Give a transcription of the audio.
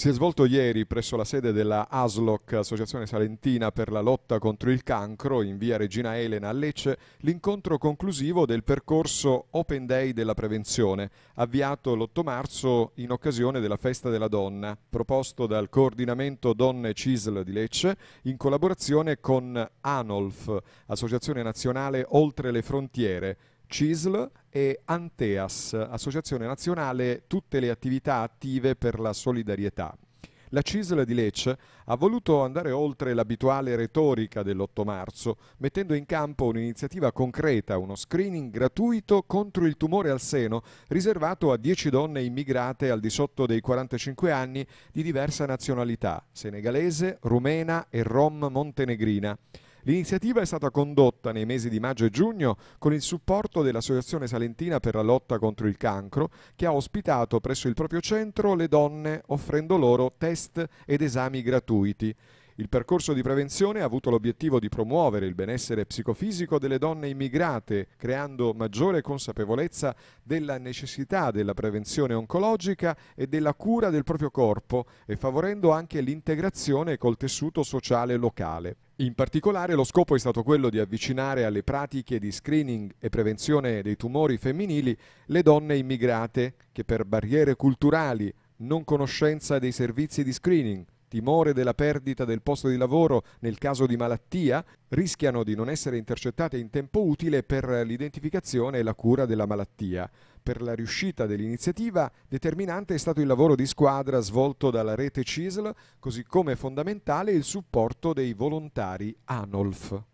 si è svolto ieri presso la sede della ASLOC, Associazione Salentina per la lotta contro il cancro, in via Regina Elena a Lecce, l'incontro conclusivo del percorso Open Day della prevenzione, avviato l'8 marzo in occasione della Festa della Donna, proposto dal coordinamento Donne CISL di Lecce in collaborazione con ANOLF, Associazione Nazionale Oltre le Frontiere, CISL e Anteas, Associazione Nazionale Tutte le attività attive per la solidarietà. La CISL di Lecce ha voluto andare oltre l'abituale retorica dell'8 marzo, mettendo in campo un'iniziativa concreta, uno screening gratuito contro il tumore al seno, riservato a 10 donne immigrate al di sotto dei 45 anni di diversa nazionalità, senegalese, rumena e rom montenegrina. L'iniziativa è stata condotta nei mesi di maggio e giugno con il supporto dell'Associazione Salentina per la lotta contro il cancro, che ha ospitato presso il proprio centro le donne offrendo loro test ed esami gratuiti. Il percorso di prevenzione ha avuto l'obiettivo di promuovere il benessere psicofisico delle donne immigrate, creando maggiore consapevolezza della necessità della prevenzione oncologica e della cura del proprio corpo e favorendo anche l'integrazione col tessuto sociale locale. In particolare lo scopo è stato quello di avvicinare alle pratiche di screening e prevenzione dei tumori femminili le donne immigrate che per barriere culturali, non conoscenza dei servizi di screening, timore della perdita del posto di lavoro nel caso di malattia, rischiano di non essere intercettate in tempo utile per l'identificazione e la cura della malattia. Per la riuscita dell'iniziativa determinante è stato il lavoro di squadra svolto dalla rete CISL, così come fondamentale il supporto dei volontari ANOLF.